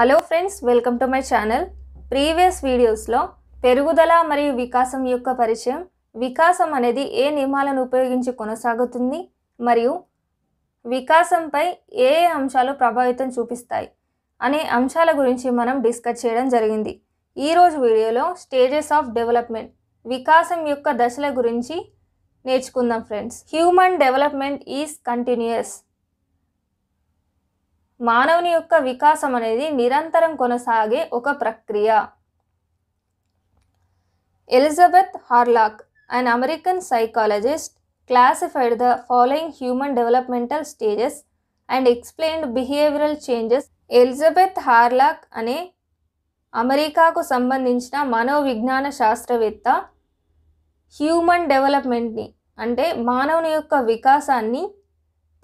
hello friends welcome to my channel previous వీడియోస్లో పెరుగుదల మరియు వికాసం యొక్క పరిచయం వికాసం అనేది ఏ నియమాలను ఉపయోగించి కొనసాగుతుంది మరియు వికాసంపై ఏ ఏ అంశాలు ప్రభావితం చూపిస్తాయి అనే అంశాల గురించి మనం డిస్కస్ చేయడం జరిగింది ఈరోజు వీడియోలో స్టేజెస్ ఆఫ్ డెవలప్మెంట్ వికాసం యొక్క దశల గురించి నేర్చుకుందాం friends human development is continuous మానవుని యొక్క వికాసం అనేది నిరంతరం కొనసాగే ఒక ప్రక్రియ Elizabeth Hurlock an American psychologist classified the following human developmental stages and explained behavioural changes Elizabeth Hurlock అనే అమెరికాకు సంబంధించిన మనోవిజ్ఞాన శాస్త్రవేత్త హ్యూమన్ డెవలప్మెంట్ని అంటే మానవుని యొక్క వికాసాన్ని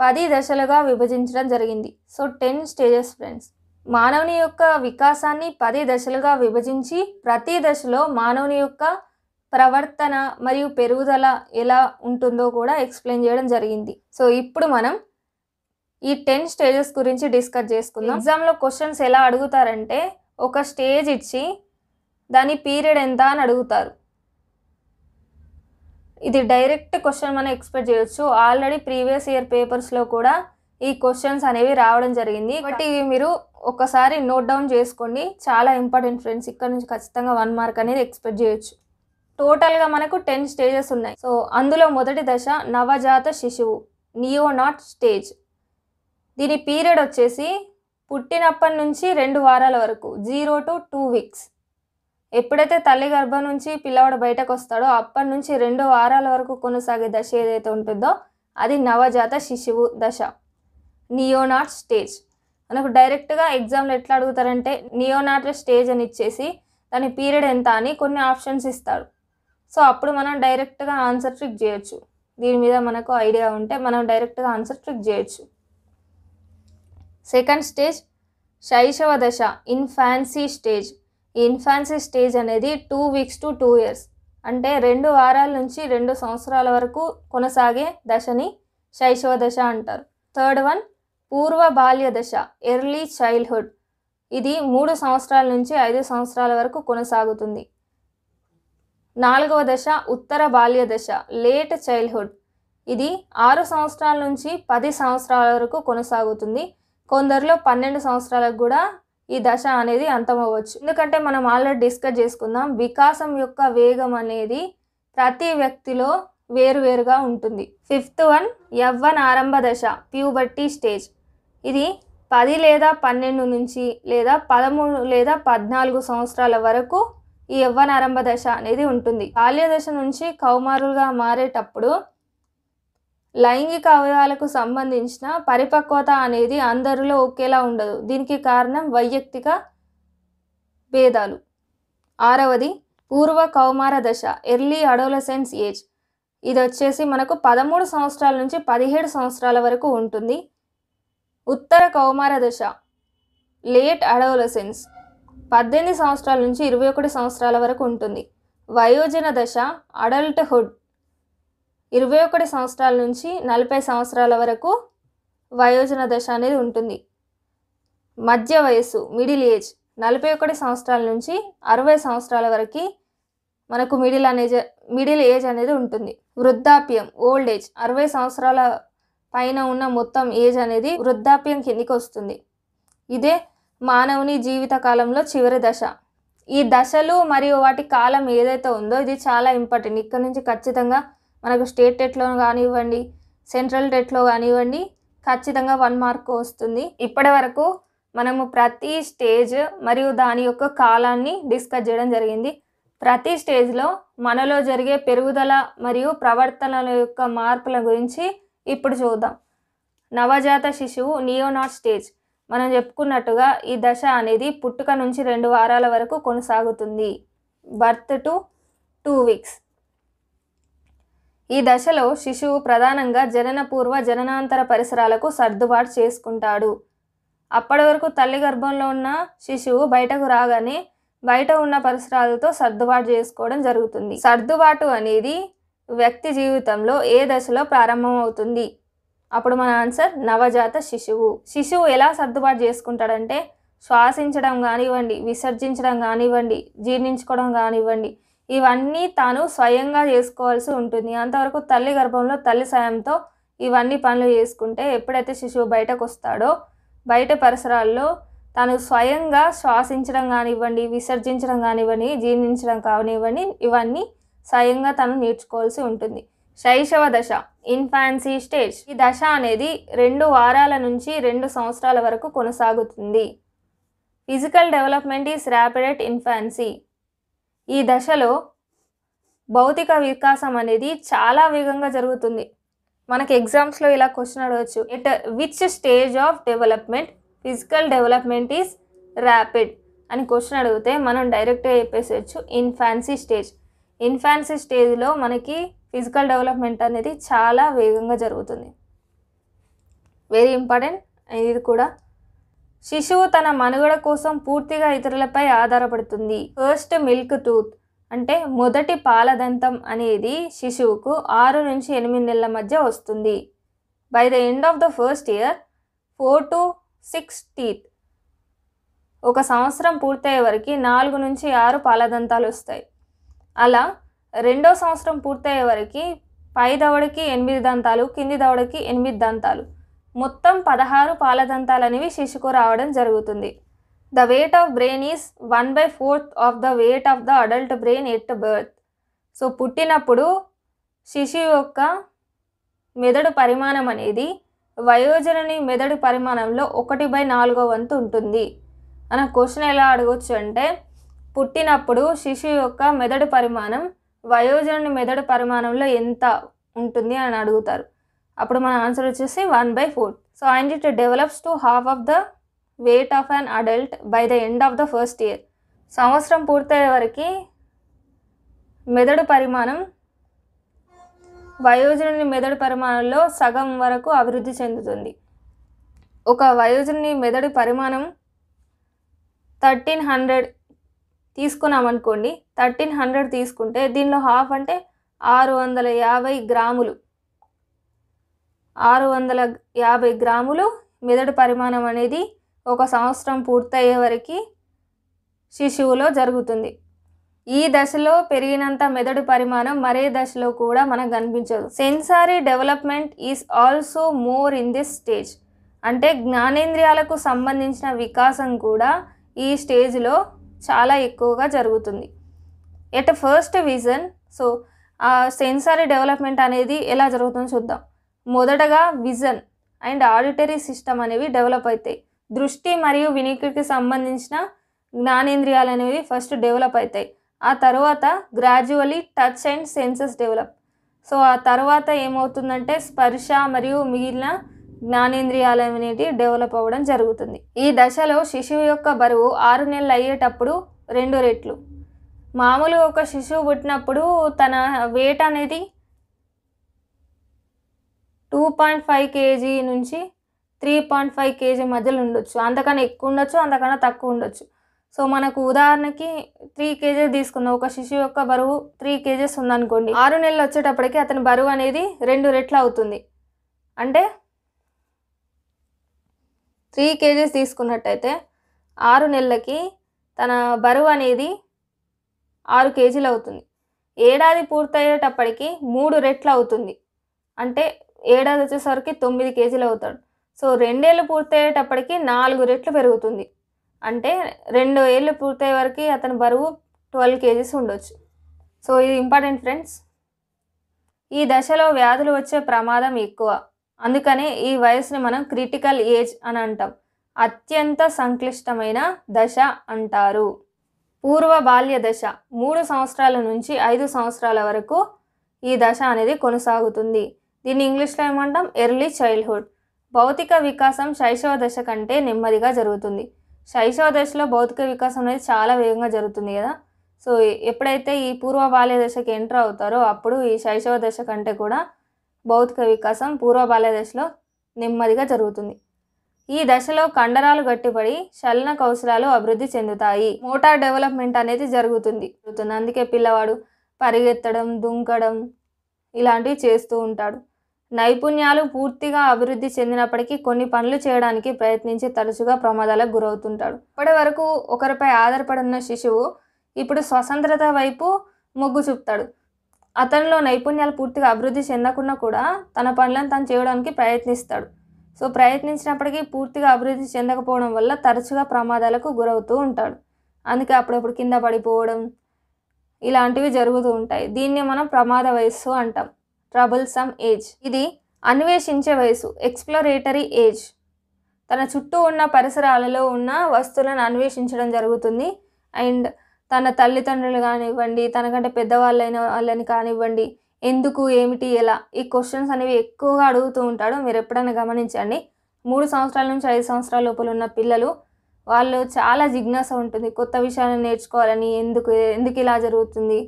పది దశలుగా విభజించడం జరిగింది సో టెన్ స్టేజెస్ ఫ్రెండ్స్ మానవుని యొక్క వికాసాన్ని పది దశలుగా విభజించి ప్రతి దశలో మానవుని యొక్క ప్రవర్తన మరియు పెరుగుదల ఎలా ఉంటుందో కూడా ఎక్స్ప్లెయిన్ చేయడం జరిగింది సో ఇప్పుడు మనం ఈ టెన్ స్టేజెస్ గురించి డిస్కస్ చేసుకుందాం ఎగ్జామ్లో క్వశ్చన్స్ ఎలా అడుగుతారంటే ఒక స్టేజ్ ఇచ్చి దాని పీరియడ్ ఎంత అని అడుగుతారు ఇది డైరెక్ట్ క్వశ్చన్ మనం ఎక్స్పెక్ట్ చేయొచ్చు ఆల్రెడీ ప్రీవియస్ ఇయర్ పేపర్స్లో కూడా ఈ క్వశ్చన్స్ అనేవి రావడం జరిగింది బట్ ఇవి మీరు ఒకసారి నోట్ డౌన్ చేసుకోండి చాలా ఇంపార్టెంట్ ఫ్రెండ్స్ ఇక్కడ నుంచి ఖచ్చితంగా వన్ మార్క్ అనేది ఎక్స్పెక్ట్ చేయొచ్చు టోటల్గా మనకు టెన్ స్టేజెస్ ఉన్నాయి సో అందులో మొదటి దశ నవజాత శిశువు నియోనాట్ స్టేజ్ దీని పీరియడ్ వచ్చేసి పుట్టినప్పటి నుంచి రెండు వారాల వరకు జీరో టు టూ వీక్స్ ఎప్పుడైతే తల్లి గర్భం నుంచి పిల్లవాడు బయటకు వస్తాడో అప్పటి నుంచి రెండు వారాల వరకు కొనసాగే దశ ఏదైతే ఉంటుందో అది నవజాత శిశువు దశ నియోనాట్ స్టేజ్ మనకు డైరెక్ట్గా ఎగ్జామ్లో ఎట్లా అడుగుతారంటే నియోనాట్ స్టేజ్ అని ఇచ్చేసి దాని పీరియడ్ ఎంత అని కొన్ని ఆప్షన్స్ ఇస్తారు సో అప్పుడు మనం డైరెక్ట్గా ఆన్సర్ ట్రిక్ చేయొచ్చు దీని మీద మనకు ఐడియా ఉంటే మనం డైరెక్ట్గా ఆన్సర్ ట్రిక్ చేయొచ్చు సెకండ్ స్టేజ్ శైశవ దశ ఇన్ ఫ్యాన్సీ స్టేజ్ ఈ ఇన్ఫాన్సీ స్టేజ్ అనేది two weeks to two years అంటే రెండు వారాల నుంచి రెండు సంవత్సరాల వరకు కొనసాగే దశని శైశవ దశ అంటారు థర్డ్ వన్ పూర్వ బాల్య దశ ఎర్లీ చైల్డ్హుడ్ ఇది మూడు సంవత్సరాల నుంచి ఐదు సంవత్సరాల వరకు కొనసాగుతుంది నాలుగవ దశ ఉత్తర బాల్య దశ లేట్ చైల్డ్హుడ్ ఇది ఆరు సంవత్సరాల నుంచి పది సంవత్సరాల వరకు కొనసాగుతుంది కొందరిలో పన్నెండు సంవత్సరాలకు కూడా ఈ దశ అనేది అంతమవ్వచ్చు ఎందుకంటే మనం ఆల్రెడీ డిస్కస్ చేసుకుందాం వికాసం యొక్క వేగం అనేది ప్రతి వ్యక్తిలో వేరువేరుగా ఉంటుంది ఫిఫ్త్ వన్ యవ్వన్ ఆరంభ దశ ప్యూబర్టీ స్టేజ్ ఇది పది లేదా పన్నెండు నుంచి లేదా పదమూడు లేదా పద్నాలుగు సంవత్సరాల వరకు ఈ యవ్వన ఆరంభ దశ అనేది ఉంటుంది బాల్య దశ నుంచి కౌమారులుగా మారేటప్పుడు లైంగిక అవయవాలకు సంబంధించిన పరిపక్వత అనేది అందరిలో ఒకేలా ఉండదు దీనికి కారణం వైయక్తిక భేదాలు ఆరవది పూర్వ కౌమార దశ ఎర్లీ అడోలసెన్స్ ఏజ్ ఇది వచ్చేసి మనకు పదమూడు సంవత్సరాల నుంచి పదిహేడు సంవత్సరాల వరకు ఉంటుంది ఉత్తర కౌమార దశ లేట్ అడోలసెన్స్ పద్దెనిమిది సంవత్సరాల నుంచి ఇరవై ఒకటి సంవత్సరాల వరకు ఉంటుంది వయోజన దశ అడల్ట్హుడ్ ఇరవై ఒకటి సంవత్సరాల నుంచి నలభై సంవత్సరాల వరకు వయోజన దశ అనేది ఉంటుంది మధ్య వయస్సు మిడిల్ ఏజ్ నలభై ఒకటి సంవత్సరాల నుంచి అరవై సంవత్సరాల వరకు మనకు మిడిల్ అనేజ్ మిడిల్ ఏజ్ అనేది ఉంటుంది వృద్ధాప్యం ఓల్డ్ ఏజ్ అరవై సంవత్సరాల పైన ఉన్న మొత్తం ఏజ్ అనేది వృద్ధాప్యం కిందికి వస్తుంది ఇదే మానవుని జీవిత కాలంలో చివరి దశ ఈ దశలు మరియు వాటి కాలం ఏదైతే ఉందో ఇది చాలా ఇంపార్టెంట్ ఇక్కడ నుంచి ఖచ్చితంగా మనకు స్టేట్ టెట్లో కానివ్వండి సెంట్రల్ టెట్లో కానివ్వండి ఖచ్చితంగా వన్ మార్క్ వస్తుంది ఇప్పటి వరకు మనము ప్రతి స్టేజ్ మరియు దాని యొక్క కాలాన్ని డిస్కస్ చేయడం జరిగింది ప్రతి స్టేజ్లో మనలో జరిగే పెరుగుదల మరియు ప్రవర్తనల యొక్క మార్పుల గురించి ఇప్పుడు చూద్దాం నవజాత శిశువు నియోనాట్ స్టేజ్ మనం చెప్పుకున్నట్టుగా ఈ దశ అనేది పుట్టుక నుంచి రెండు వారాల వరకు కొనసాగుతుంది బర్త్ టు టూ వీక్స్ ఈ దశలో శిశువు ప్రధానంగా జననపూర్వ జననాంతర పరిసరాలకు సర్దుబాటు చేసుకుంటాడు అప్పటి వరకు తల్లి గర్భంలో ఉన్న శిశువు బయటకు రాగానే బయట ఉన్న పరిసరాలతో సర్దుబాటు చేసుకోవడం జరుగుతుంది సర్దుబాటు అనేది వ్యక్తి జీవితంలో ఏ దశలో ప్రారంభమవుతుంది అప్పుడు మన ఆన్సర్ నవజాత శిశువు శిశువు ఎలా సర్దుబాటు చేసుకుంటాడంటే శ్వాసించడం కానివ్వండి విసర్జించడం కానివ్వండి జీర్ణించుకోవడం కానివ్వండి ఇవన్నీ తాను స్వయంగా చేసుకోవాల్సి ఉంటుంది అంతవరకు తల్లి గర్భంలో తల్లి సాయంతో ఇవన్నీ పనులు చేసుకుంటే ఎప్పుడైతే శిశువు బయటకు వస్తాడో బయట పరిసరాల్లో తను స్వయంగా శ్వాసించడం కానివ్వండి విసర్జించడం కానివ్వండి జీర్ణించడం కానివ్వండి ఇవన్నీ స్వయంగా తను నేర్చుకోవాల్సి ఉంటుంది శైశవ దశ ఇన్ఫాన్సీ స్టేజ్ ఈ దశ అనేది రెండు వారాల నుంచి రెండు సంవత్సరాల వరకు కొనసాగుతుంది physical development is rapid infancy ఈ దశలో భౌతిక వికాసం అనేది చాలా వేగంగా జరుగుతుంది మనకి ఎగ్జామ్స్లో ఇలా క్వశ్చన్ అడగచ్చు at which stage of development physical development is rapid అని క్వశ్చన్ అడిగితే మనం డైరెక్ట్గా చెప్పేసేయచ్చు ఇన్ఫాన్సీ స్టేజ్ ఇన్ఫాన్సీ స్టేజ్లో మనకి ఫిజికల్ డెవలప్మెంట్ అనేది చాలా వేగంగా జరుగుతుంది వెరీ ఇంపార్టెంట్ ఇది కూడా శిశువు తన మనుగడ కోసం పూర్తిగా ఇతరులపై ఆధారపడుతుంది ఫస్ట్ మిల్క్ టూత్ అంటే మొదటి పాలదంతం అనేది శిశువుకు ఆరు నుంచి ఎనిమిది నెలల మధ్య వస్తుంది by the end of the first year four to six teeth ఒక సంవత్సరం పూర్తయ్యే వరకు నాలుగు నుంచి ఆరు పాలదంతాలు వస్తాయి అలా రెండో సంవత్సరం పూర్తయ్యే వరకు పై దవడకి ఎనిమిది దంతాలు కింది దవడకి ఎనిమిది దంతాలు మొత్తం పదహారు పాలదంతాలు అనేవి శిశుకు రావడం జరుగుతుంది the weight of brain is one by fourth of the weight of the adult brain at birth so పుట్టినప్పుడు శిశు యొక్క మెదడు పరిమాణం అనేది వయోజనని మెదడు పరిమాణంలో ఒకటి బై నాలుగో వంతు ఉంటుంది అన్న క్వశ్చన్ ఎలా అడగొచ్చు అంటే పుట్టినప్పుడు శిశువు యొక్క మెదడు పరిమాణం వయోజనుని మెదడు పరిమాణంలో ఎంత ఉంటుంది అని అడుగుతారు అప్పుడు మన ఆన్సర్ వచ్చేసి one by four so and it develops to half of the weight of an adult by the end of the first year సంవత్సరం పూర్తయ్యే వరకు మెదడు పరిమాణం వయోజనుని మెదడు పరిమాణంలో సగం వరకు అభివృద్ధి చెందుతుంది ఒక వయోజనుని మెదడు పరిమాణం థర్టీన్ హండ్రెడ్ తీసుకున్నామనుకోండి థర్టీన్ హండ్రెడ్ తీసుకుంటే దీనిలో హాఫ్ అంటే ఆరు వందల యాభై గ్రాములు ఆరు వందల యాభై గ్రాములు మెదడు పరిమాణం అనేది ఒక సంవత్సరం పూర్తయ్యే వరకు శిశువులో జరుగుతుంది ఈ దశలో పెరిగినంత మెదడు పరిమాణం మరే దశలో కూడా మనకు కనిపించదు sensory development is also more in this stage అంటే జ్ఞానేంద్రియాలకు సంబంధించిన వికాసం కూడా ఈ స్టేజ్లో చాలా ఎక్కువగా జరుగుతుంది ఎట్ ఫస్ట్ విజన్ సో ఆ సెన్సారీ డెవలప్మెంట్ అనేది ఎలా జరుగుతుందో చూద్దాం మొదటగా విజన్ అండ్ ఆడిటరీ సిస్టమ్ అనేవి డెవలప్ అవుతాయి దృష్టి మరియు వినికిడికి సంబంధించిన జ్ఞానేంద్రియాలు అనేవి ఫస్ట్ డెవలప్ అవుతాయి ఆ తర్వాత gradually touch and senses develop so ఆ తర్వాత ఏమవుతుందంటే స్పర్శ మరియు మిగిలిన జ్ఞానేంద్రియాలు అనేవి డెవలప్ అవ్వడం జరుగుతుంది ఈ దశలో శిశువు యొక్క బరువు ఆరు నెలలు అయ్యేటప్పుడు రెండు రెట్లు మామూలు ఒక శిశువు పుట్టినప్పుడు తన వెయిట్ అనేది టూ పాయింట్ ఫైవ్ కేజీ నుంచి త్రీ పాయింట్ ఫైవ్ కేజీ మధ్యలో ఉండొచ్చు అంతకన్నా ఎక్కువ ఉండొచ్చు అంతకన్నా తక్కువ ఉండొచ్చు సో మనకు ఉదాహరణకి త్రీ కేజీస్ తీసుకుందాం ఒక శిశువు యొక్క బరువు త్రీ కేజెస్ ఉందనుకోండి ఆరు నెలలు వచ్చేటప్పటికి అతని బరువు అనేది రెండు రెట్లు అవుతుంది అంటే త్రీ కేజీస్ తీసుకున్నట్టయితే ఆరు నెలలకి తన బరువు అనేది ఆరు కేజీలు అవుతుంది ఏడాది పూర్తయ్యేటప్పటికి మూడు రెట్లు అవుతుంది అంటే ఏడాది వచ్చేసరికి తొమ్మిది కేజీలు అవుతాడు సో రెండేళ్ళు పూర్తయ్యేటప్పటికి నాలుగు రెట్లు పెరుగుతుంది అంటే రెండు ఏళ్ళు పూర్తయ్యే వరకు అతని బరువు ట్వెల్వ్ కేజీస్ ఉండొచ్చు సో ఇది ఇంపార్టెంట్ ఫ్రెండ్స్ ఈ దశలో వ్యాధులు వచ్చే ప్రమాదం ఎక్కువ అందుకనే ఈ వయసుని మనం క్రిటికల్ ఏజ్ అని అంటాం అత్యంత సంక్లిష్టమైన దశ అంటారు పూర్వ బాల్య దశ మూడు సంవత్సరాల నుంచి ఐదు సంవత్సరాల వరకు ఈ దశ అనేది కొనసాగుతుంది దీన్ని ఇంగ్లీష్లో ఏమంటాం ఎర్లీ చైల్డ్హుడ్ భౌతిక వికాసం శైశవ దశ కంటే నెమ్మదిగా జరుగుతుంది శైశవ దశలో భౌతిక వికాసం అనేది చాలా వేగంగా జరుగుతుంది కదా సో ఎప్పుడైతే ఈ పూర్వ బాల్య దశకి ఎంటర్ అవుతారో అప్పుడు ఈ శైశవ దశ కంటే కూడా భౌతిక వికాసం పూర్వ బాల్య దశలో నెమ్మదిగా జరుగుతుంది ఈ దశలో కండరాలు గట్టిపడి చలన కౌశలాలు అభివృద్ధి చెందుతాయి మోటార్ డెవలప్మెంట్ అనేది జరుగుతుంది అందుకే పిల్లవాడు పరిగెత్తడం దుంకడం ఇలాంటివి చేస్తూ ఉంటాడు నైపుణ్యాలు పూర్తిగా అభివృద్ధి చెందినప్పటికీ కొన్ని పనులు చేయడానికి ప్రయత్నించి తరచుగా ప్రమాదాలకు గురవుతుంటాడు ఇప్పటి వరకు ఒకరిపై ఆధారపడున్న శిశువు ఇప్పుడు స్వతంత్రత వైపు మొగ్గు చూపుతాడు అతనిలో నైపుణ్యాలు పూర్తిగా అభివృద్ధి చెందకుండా కూడా తన పనులను తను చేయడానికి ప్రయత్నిస్తాడు సో ప్రయత్నించినప్పటికీ పూర్తిగా అభివృద్ధి చెందకపోవడం వల్ల తరచుగా ప్రమాదాలకు గురవుతూ ఉంటాడు అందుకే అప్పుడప్పుడు కింద పడిపోవడం ఇలాంటివి జరుగుతూ ఉంటాయి దీన్ని మనం ప్రమాద వయస్సు అంటాం ట్రబుల్సమ్ ఏజ్ ఇది అన్వేషించే వయసు ఎక్స్ప్లోరేటరీ ఏజ్ తన చుట్టూ ఉన్న పరిసరాలలో ఉన్న వస్తువులను అన్వేషించడం జరుగుతుంది అండ్ తన తల్లిదండ్రులు కానివ్వండి తనకంటే పెద్దవాళ్ళైన వాళ్ళని కానివ్వండి ఎందుకు ఏమిటి ఎలా ఈ క్వశ్చన్స్ అనేవి ఎక్కువగా అడుగుతూ ఉంటాడు మీరు ఎప్పుడైనా గమనించండి మూడు సంవత్సరాల నుంచి ఐదు సంవత్సరాల లోపల ఉన్న పిల్లలు వాళ్ళు చాలా జిజ్ఞాస ఉంటుంది కొత్త విషయాలను నేర్చుకోవాలని ఎందుకు ఎందుకు ఇలా జరుగుతుంది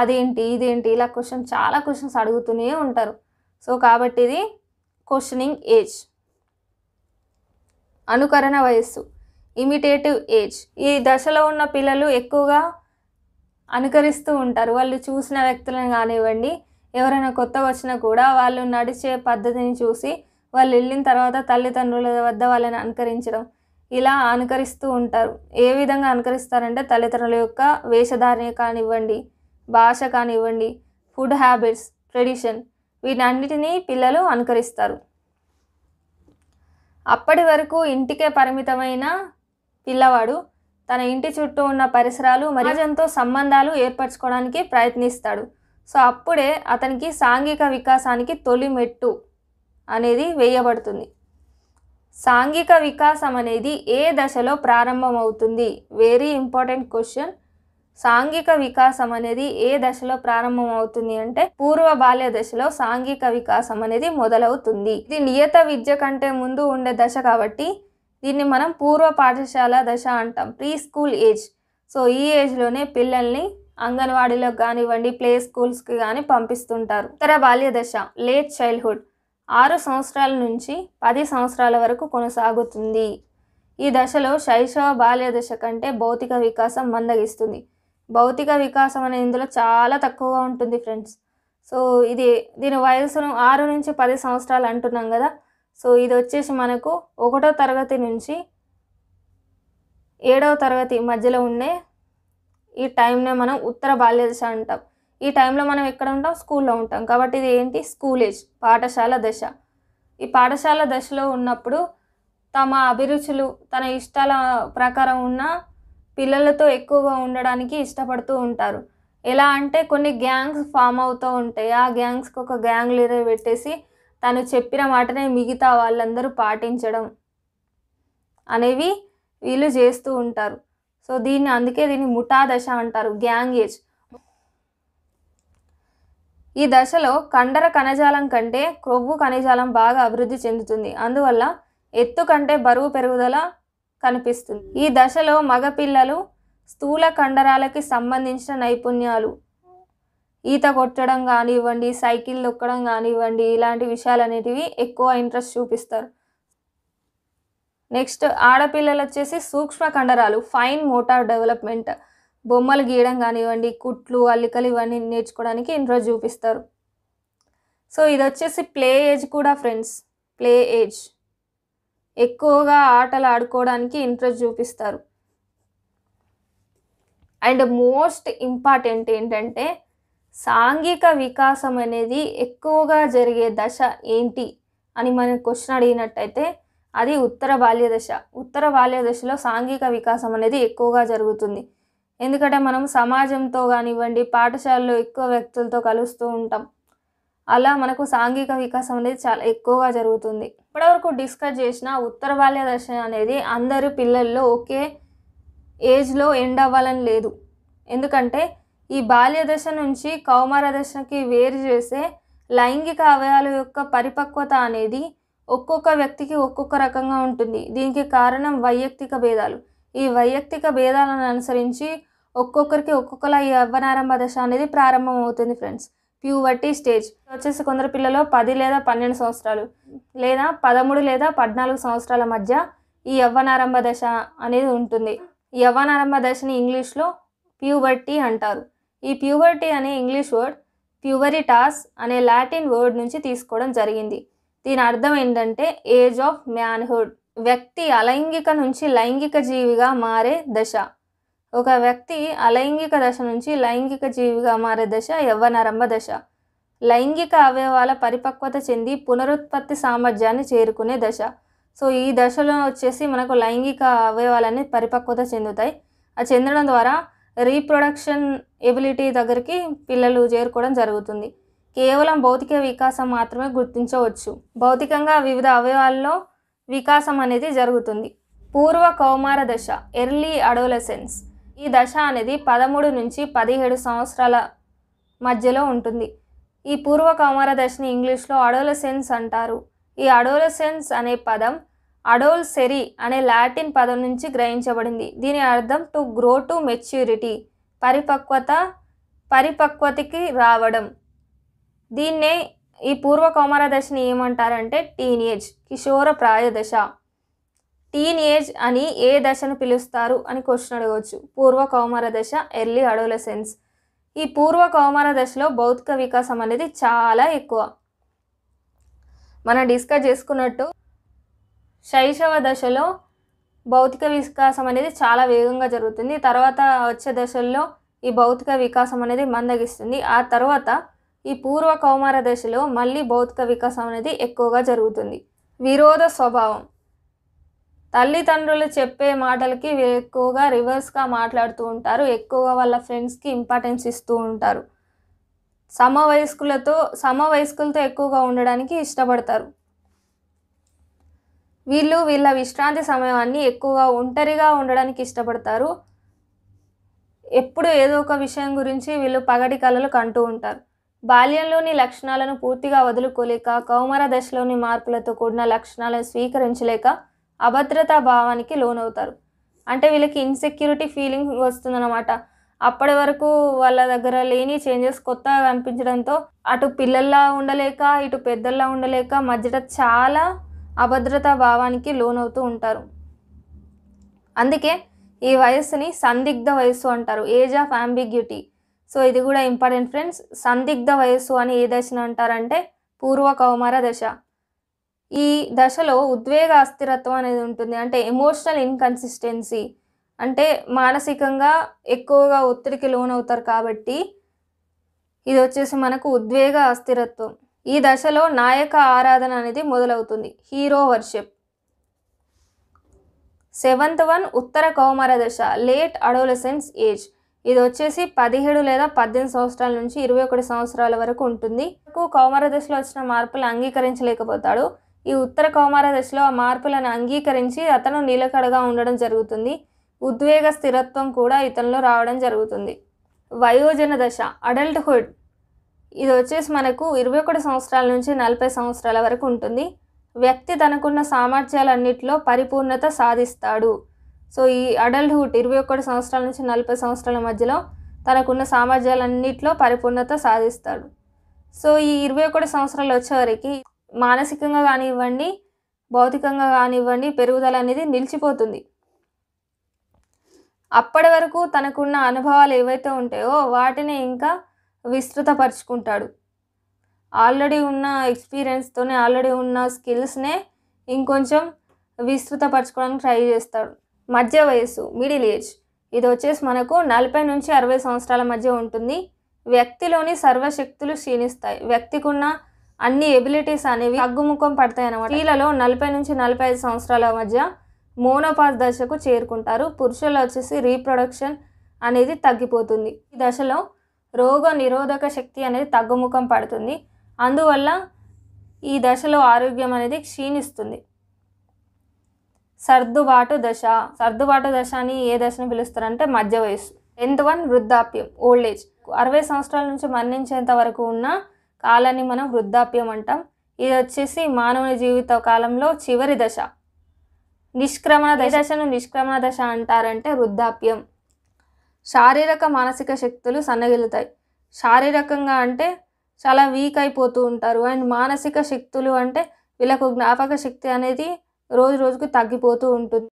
అదేంటి ఇదేంటి ఇలా క్వశ్చన్ చాలా క్వశ్చన్స్ అడుగుతూనే ఉంటారు సో కాబట్టి ఇది క్వశ్చనింగ్ ఏజ్ అనుకరణ వయస్సు ఇమిటేటివ్ ఏజ్ ఈ దశలో ఉన్న పిల్లలు ఎక్కువగా అనుకరిస్తూ ఉంటారు వాళ్ళు చూసిన వ్యక్తులను కానివ్వండి ఎవరైనా కొత్త వచ్చినా కూడా వాళ్ళు నడిచే పద్ధతిని చూసి వాళ్ళు వెళ్ళిన తర్వాత తల్లిదండ్రుల వద్ద వాళ్ళని అనుకరించడం ఇలా అనుకరిస్తూ ఉంటారు ఏ విధంగా అనుకరిస్తారంటే తల్లిదండ్రుల యొక్క వేషధారణ కానివ్వండి భాష కానివ్వండి ఫుడ్ హ్యాబిట్స్ ట్రెడిషన్ వీటన్నిటినీ పిల్లలు అనుకరిస్తారు అప్పటి వరకు ఇంటికే పరిమితమైన పిల్లవాడు తన ఇంటి చుట్టూ ఉన్న పరిసరాలు మరిజంతో సంబంధాలు ఏర్పరచుకోవడానికి ప్రయత్నిస్తాడు సో అప్పుడే అతనికి సాంఘిక వికాసానికి తొలి మెట్టు అనేది వేయబడుతుంది సాంఘిక వికాసం అనేది ఏ దశలో ప్రారంభమవుతుంది వెరీ ఇంపార్టెంట్ క్వశ్చన్ సాంఘిక వికాసం అనేది ఏ దశలో ప్రారంభమవుతుంది అంటే పూర్వ బాల్య దశలో సాంఘిక వికాసం అనేది మొదలవుతుంది ఇది నియత విద్య కంటే ముందు ఉండే దశ కాబట్టి దీన్ని మనం పూర్వ పాఠశాల దశ అంటాం ప్రీ స్కూల్ ఏజ్ సో ఈ ఏజ్లోనే పిల్లల్ని అంగన్వాడీలోకి కానివ్వండి ప్లే స్కూల్స్కి కానీ పంపిస్తుంటారు ఇతర బాల్య దశ లేట్ చైల్డ్హుడ్ ఆరు సంవత్సరాల నుంచి పది సంవత్సరాల వరకు కొనసాగుతుంది ఈ దశలో శైశవ బాల్య దశ కంటే భౌతిక వికాసం మందగిస్తుంది భౌతిక వికాసం అనేది ఇందులో చాలా తక్కువగా ఉంటుంది ఫ్రెండ్స్ సో ఇది దీని వయసును ఆరు నుంచి పది సంవత్సరాలు అంటున్నాం కదా సో ఇది వచ్చేసి మనకు ఒకటో తరగతి నుంచి ఏడవ తరగతి మధ్యలో ఉండే ఈ టైంనే మనం ఉత్తర బాల్యదశ అంటాం ఈ టైంలో మనం ఎక్కడ ఉంటాం స్కూల్లో ఉంటాం కాబట్టి ఇది ఏంటి స్కూల్ ఏజ్ పాఠశాల దశ ఈ పాఠశాల దశలో ఉన్నప్పుడు తమ అభిరుచులు తన ఇష్టాల ప్రకారం ఉన్న పిల్లలతో ఎక్కువగా ఉండడానికి ఇష్టపడుతూ ఉంటారు ఎలా అంటే కొన్ని గ్యాంగ్స్ ఫామ్ అవుతూ ఉంటాయి ఆ గ్యాంగ్స్కి ఒక గ్యాంగ్ లీడర్ పెట్టేసి తను చెప్పిన మాటనే మిగతా వాళ్ళందరూ పాటించడం అనేవి వీళ్ళు చేస్తూ ఉంటారు సో దీన్ని అందుకే దీన్ని ముఠా దశ అంటారు గ్యాంగ్ ఏజ్ ఈ దశలో కండర కణజాలం కంటే క్రొవ్వు కణజాలం బాగా అభివృద్ధి చెందుతుంది అందువల్ల ఎత్తు కంటే బరువు పెరుగుదల కనిపిస్తుంది ఈ దశలో మగపిల్లలు స్థూల కండరాలకి సంబంధించిన నైపుణ్యాలు ఈత కొట్టడం కానివ్వండి సైకిల్ దొక్కడం కానివ్వండి ఇలాంటి విషయాలు అనేటివి ఎక్కువ ఇంట్రెస్ట్ చూపిస్తారు నెక్స్ట్ ఆడపిల్లలు వచ్చేసి సూక్ష్మ కండరాలు ఫైన్ మోటార్ డెవలప్మెంట్ బొమ్మలు గీయడం కానివ్వండి కుట్లు అల్లికలు ఇవన్నీ నేర్చుకోవడానికి ఇంట్రెస్ట్ చూపిస్తారు సో ఇది వచ్చేసి ప్లే ఏజ్ కూడా ఫ్రెండ్స్ ప్లే ఏజ్ ఎక్కువగా ఆటలు ఆడుకోవడానికి ఇంట్రెస్ట్ చూపిస్తారు అండ్ మోస్ట్ ఇంపార్టెంట్ ఏంటంటే సాంఘిక వికాసం అనేది ఎక్కువగా జరిగే దశ ఏంటి అని మనం క్వశ్చన్ అడిగినట్టయితే అది ఉత్తర బాల్య దశ ఉత్తర బాల్య దశలో సాంఘిక వికాసం అనేది ఎక్కువగా జరుగుతుంది ఎందుకంటే మనం సమాజంతో కానివ్వండి పాఠశాలలో ఎక్కువ వ్యక్తులతో కలుస్తూ ఉంటాం అలా మనకు సాంఘిక వికాసం అనేది చాలా ఎక్కువగా జరుగుతుంది ఇప్పటివరకు డిస్కస్ చేసిన ఉత్తర బాల్య దర్శనం అనేది అందరు పిల్లల్లో ఒకే ఏజ్లో ఎండ్ అవ్వాలని లేదు ఎందుకంటే ఈ బాల్య దశ నుంచి కౌమార దశకి వేరు చేసే లైంగిక అవయాల యొక్క పరిపక్వత అనేది ఒక్కొక్క వ్యక్తికి ఒక్కొక్క రకంగా ఉంటుంది దీనికి కారణం వైయక్తిక భేదాలు ఈ వైయక్తిక భేదాలను అనుసరించి ఒక్కొక్కరికి ఒక్కొక్కలా ఈ అవ్వనారంభ దశ అనేది ప్రారంభమవుతుంది ఫ్రెండ్స్ ప్యూవర్టీ స్టేజ్ వచ్చేసి కొందరు పిల్లలు పది లేదా పన్నెండు సంవత్సరాలు లేదా పదమూడు లేదా పద్నాలుగు సంవత్సరాల మధ్య ఈ యవ్వనారంభ దశ అనేది ఉంటుంది ఈ యవ్వనారంభ దశని ఇంగ్లీష్లో ప్యూవర్టీ అంటారు ఈ ప్యూవర్టీ అనే ఇంగ్లీష్ వర్డ్ ప్యూవరిటాస్ అనే లాటిన్ వర్డ్ నుంచి తీసుకోవడం జరిగింది దీని అర్థం ఏంటంటే ఏజ్ ఆఫ్ మ్యాన్హుడ్ వ్యక్తి అలైంగిక నుంచి లైంగిక జీవిగా మారే దశ ఒక వ్యక్తి అలైంగిక దశ నుంచి లైంగిక జీవిగా మారే దశ యవ్వనారంభ దశ లైంగిక అవయవాల పరిపక్వత చెంది పునరుత్పత్తి సామర్థ్యాన్ని చేరుకునే దశ సో ఈ దశలో వచ్చేసి మనకు లైంగిక అవయవాలన్నీ పరిపక్వత చెందుతాయి ఆ చెందడం ద్వారా రీప్రొడక్షన్ ఎబిలిటీ దగ్గరికి పిల్లలు చేరుకోవడం జరుగుతుంది కేవలం భౌతిక వికాసం మాత్రమే గుర్తించవచ్చు భౌతికంగా వివిధ అవయవాల్లో వికాసం అనేది జరుగుతుంది పూర్వ కౌమార దశ ఎర్లీ అడోలసెన్స్ ఈ దశ అనేది పదమూడు నుంచి పదిహేడు సంవత్సరాల మధ్యలో ఉంటుంది ఈ పూర్వ కౌమార దశని ఇంగ్లీష్లో అడోలసెన్స్ అంటారు ఈ అడోలసెన్స్ అనే పదం అడోల్ సెరి అనే లాటిన్ పదం నుంచి గ్రహించబడింది దీని అర్థం టు గ్రో టు మెచ్యూరిటీ పరిపక్వత పరిపక్వతకి రావడం దీన్నే ఈ పూర్వ కౌమార దశని ఏమంటారంటే టీనేజ్ కిషోర ప్రాయదశ టీన్ ఏజ్ అని ఏ దశను పిలుస్తారు అని క్వశ్చన్ అడగవచ్చు పూర్వ కౌమార దశ ఎర్లీ అడోలసెన్స్ ఈ పూర్వ కౌమార దశలో భౌతిక వికాసం అనేది చాలా ఎక్కువ మనం డిస్కస్ చేసుకున్నట్టు శైశవ దశలో భౌతిక వికాసం అనేది చాలా వేగంగా జరుగుతుంది తర్వాత వచ్చే దశల్లో ఈ భౌతిక వికాసం అనేది మందగిస్తుంది ఆ తర్వాత ఈ పూర్వ కౌమార దశలో మళ్ళీ భౌతిక వికాసం అనేది ఎక్కువగా జరుగుతుంది విరోధ స్వభావం తల్లిదండ్రులు చెప్పే మాటలకి ఎక్కువగా రివర్స్గా మాట్లాడుతూ ఉంటారు ఎక్కువగా వాళ్ళ ఫ్రెండ్స్కి ఇంపార్టెన్స్ ఇస్తూ ఉంటారు సమవయస్కులతో సమవయస్కులతో ఎక్కువగా ఉండడానికి ఇష్టపడతారు వీళ్ళు వీళ్ళ విశ్రాంతి సమయాన్ని ఎక్కువగా ఒంటరిగా ఉండడానికి ఇష్టపడతారు ఎప్పుడు ఏదో ఒక విషయం గురించి వీళ్ళు పగటి కళలు కంటూ ఉంటారు బాల్యంలోని లక్షణాలను పూర్తిగా వదులుకోలేక కౌమర దశలోని మార్పులతో కూడిన లక్షణాలను స్వీకరించలేక అభద్రతా భావానికి లోనవుతారు అంటే వీళ్ళకి ఇన్సెక్యూరిటీ ఫీలింగ్ వస్తుందన్నమాట అప్పటి వరకు వాళ్ళ దగ్గర లేని చేంజెస్ కొత్తగా కనిపించడంతో అటు పిల్లల్లా ఉండలేక ఇటు పెద్దల్లా ఉండలేక మధ్యట చాలా అభద్రతా భావానికి లోనవుతూ ఉంటారు అందుకే ఈ వయస్సుని సందిగ్ధ వయస్సు అంటారు ఏజ్ ఆఫ్ అంబిగ్యూటీ సో ఇది కూడా ఇంపార్టెంట్ ఫ్రెండ్స్ సందిగ్ధ వయస్సు అని ఏ దశను అంటారంటే పూర్వ కౌమార దశ ఈ దశలో ఉద్వేగ అస్థిరత్వం అనేది ఉంటుంది అంటే ఎమోషనల్ ఇన్కన్సిస్టెన్సీ అంటే మానసికంగా ఎక్కువగా ఒత్తిడికి లోనవుతారు కాబట్టి ఇది వచ్చేసి మనకు ఉద్వేగ అస్థిరత్వం ఈ దశలో నాయక ఆరాధన అనేది మొదలవుతుంది హీరో వర్షిప్ సెవెంత్ వన్ ఉత్తర కౌమార దశ లేట్ అడోలసెన్స్ ఏజ్ ఇది వచ్చేసి పదిహేడు లేదా పద్దెనిమిది సంవత్సరాల నుంచి ఇరవై ఒకటి సంవత్సరాల వరకు ఉంటుంది కౌమార దశలో వచ్చిన మార్పులు అంగీకరించలేకపోతాడు ఈ ఉత్తర కౌమార దశలో ఆ మార్పులను అంగీకరించి అతను నీలకడగా ఉండడం జరుగుతుంది ఉద్వేగ స్థిరత్వం కూడా ఇతనిలో రావడం జరుగుతుంది వయోజన దశ అడల్ట్హుడ్ ఇది వచ్చేసి మనకు ఇరవై ఒకటి సంవత్సరాల నుంచి నలభై సంవత్సరాల వరకు ఉంటుంది వ్యక్తి తనకున్న సామర్థ్యాలన్నిటిలో పరిపూర్ణత సాధిస్తాడు సో ఈ అడల్ట్హుడ్ ఇరవై ఒకటి సంవత్సరాల నుంచి నలభై సంవత్సరాల మధ్యలో తనకున్న సామర్థ్యాలన్నింటిలో పరిపూర్ణత సాధిస్తాడు సో ఈ ఇరవై ఒకటి సంవత్సరాలు వచ్చేవరకు మానసికంగా కానివ్వండి భౌతికంగా కానివ్వండి పెరుగుదల అనేది నిలిచిపోతుంది అప్పటి వరకు తనకున్న అనుభవాలు ఏవైతే ఉంటాయో వాటిని ఇంకా విస్తృతపరుచుకుంటాడు ఆల్రెడీ ఉన్న ఎక్స్పీరియన్స్తోనే ఆల్రెడీ ఉన్న స్కిల్స్నే ఇంకొంచెం విస్తృతపరచుకోవడానికి ట్రై చేస్తాడు మధ్య వయస్సు మిడిల్ ఏజ్ ఇది వచ్చేసి మనకు నలభై నుంచి అరవై సంవత్సరాల మధ్య ఉంటుంది వ్యక్తిలోని సర్వశక్తులు క్షీణిస్తాయి వ్యక్తికి ఉన్న అన్ని ఎబిలిటీస్ అనేవి తగ్గుముఖం పడతాయి అనమాట స్త్రీలలో నలభై నుంచి నలభై ఐదు సంవత్సరాల మధ్య మోనోపాస్ దశకు చేరుకుంటారు పురుషుల్లో వచ్చేసి రీప్రొడక్షన్ అనేది తగ్గిపోతుంది ఈ దశలో రోగ నిరోధక శక్తి అనేది తగ్గుముఖం పడుతుంది అందువల్ల ఈ దశలో ఆరోగ్యం అనేది క్షీణిస్తుంది సర్దుబాటు దశ సర్దుబాటు దశ అని ఏ దశను పిలుస్తారంటే మధ్య వయసు టెన్త్ వన్ వృద్ధాప్యం ఓల్డ్ ఏజ్ అరవై సంవత్సరాల నుంచి మరణించేంత వరకు ఉన్న కాలాన్ని మనం వృద్ధాప్యం అంటాం ఇది వచ్చేసి మానవుని జీవిత కాలంలో చివరి దశ నిష్క్రమణ దశను నిష్క్రమణ దశ అంటారంటే వృద్ధాప్యం శారీరక మానసిక శక్తులు సన్నగిలుతాయి శారీరకంగా అంటే చాలా వీక్ అయిపోతూ ఉంటారు అండ్ మానసిక శక్తులు అంటే వీళ్ళకు జ్ఞాపక శక్తి అనేది రోజు రోజుకు తగ్గిపోతూ ఉంటుంది